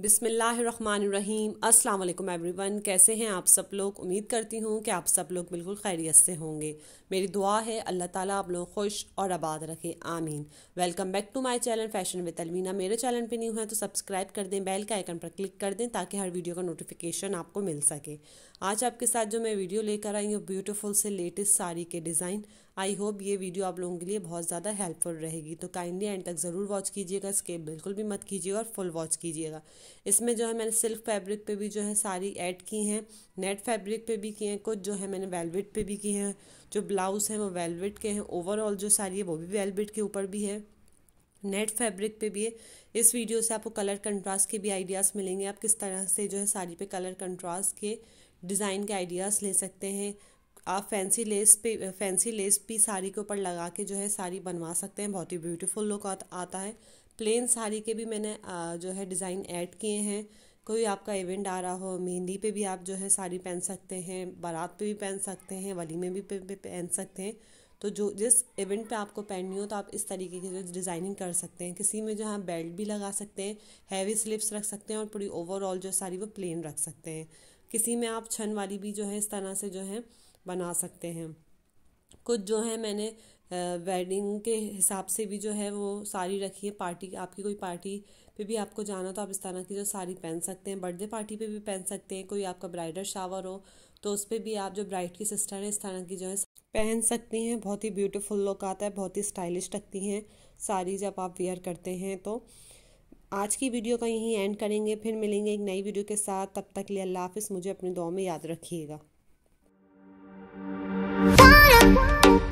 बिसमीम् अल्लाम एवरीवन कैसे हैं आप सब लोग उम्मीद करती हूँ कि आप सब लोग बिल्कुल खैरियत से होंगे मेरी दुआ है अल्लाह ताला आप लोग खुश और आबाद रखे आमीन welcome back to my channel fashion with Alveena मेरे चैनल पे न्यू है तो सब्सक्राइब कर दें बेल के आइकन पर क्लिक कर दें ताकि हर वीडियो का नोटिफिकेशन आपको मिल सके आज आपके साथ जो मैं वीडियो लेकर आई हूँ ब्यूटिफुल से लेटेस्ट साड़ी के डिज़ाइन आई होप ये वीडियो आप लोगों के लिए बहुत ज़्यादा हेल्पफुल रहेगी तो काइंडली एंड तक ज़रूर वॉच कीजिएगा स्केप बिल्कुल भी मत कीजिएगा और फुल वॉच कीजिएगा इसमें जो है मैंने सिल्क फैब्रिक पे भी जो है सारी ऐड की हैं नेट फैब्रिक पे भी की हैं कुछ जो है मैंने वेलवेट पे भी किए हैं जो ब्लाउज़ हैं वो वेलवेट के हैं ओवरऑल जो सारी है वो भी वेलवेट के ऊपर भी है नेट फैब्रिक पे भी है इस वीडियो से आपको कलर कंट्रास्ट के भी आइडियाज़ मिलेंगे आप किस तरह से जो है साड़ी पे कलर कंट्रास्ट के डिज़ाइन के आइडियाज़ ले सकते हैं आप फैंसी लेस पे फैंसी लेस भी साड़ी के ऊपर लगा के जो है साड़ी बनवा सकते हैं बहुत ही ब्यूटीफुल लुक आता है प्लेन साड़ी के भी मैंने जो है डिज़ाइन ऐड किए हैं कोई आपका इवेंट आ रहा हो मेहंदी पे भी आप जो है साड़ी पहन सकते हैं बारात पे भी पहन सकते हैं वली में भी पहन सकते हैं तो जो जिस इवेंट पे आपको पहननी हो तो आप इस तरीके की जो डिज़ाइनिंग कर सकते हैं किसी में जो है हाँ बेल्ट भी लगा सकते हैं हैवी स्लिप्स रख सकते हैं और पूरी ओवरऑल जो साड़ी वो प्लेन रख सकते हैं किसी में आप छन वाली भी जो है इस तरह से जो है बना सकते हैं कुछ जो है मैंने वेडिंग के हिसाब से भी जो है वो साड़ी रखी है पार्टी आपकी कोई पार्टी पे भी आपको जाना तो आप इस तरह की जो साड़ी पहन सकते हैं बर्थडे पार्टी पे भी पहन सकते हैं कोई आपका ब्राइडल शावर हो तो उस पर भी आप जो ब्राइड की सिस्टर है इस तरह की जो है पहन सकती हैं बहुत ही ब्यूटीफुल लुक आता है बहुत ही स्टाइलिश लगती हैं साड़ी जब आप वेयर करते हैं तो आज की वीडियो का यहीं एंड करेंगे फिर मिलेंगे एक नई वीडियो के साथ तब तक लिए अल्लाह हाफिज़ मुझे अपनी दुआ में याद रखिएगा you.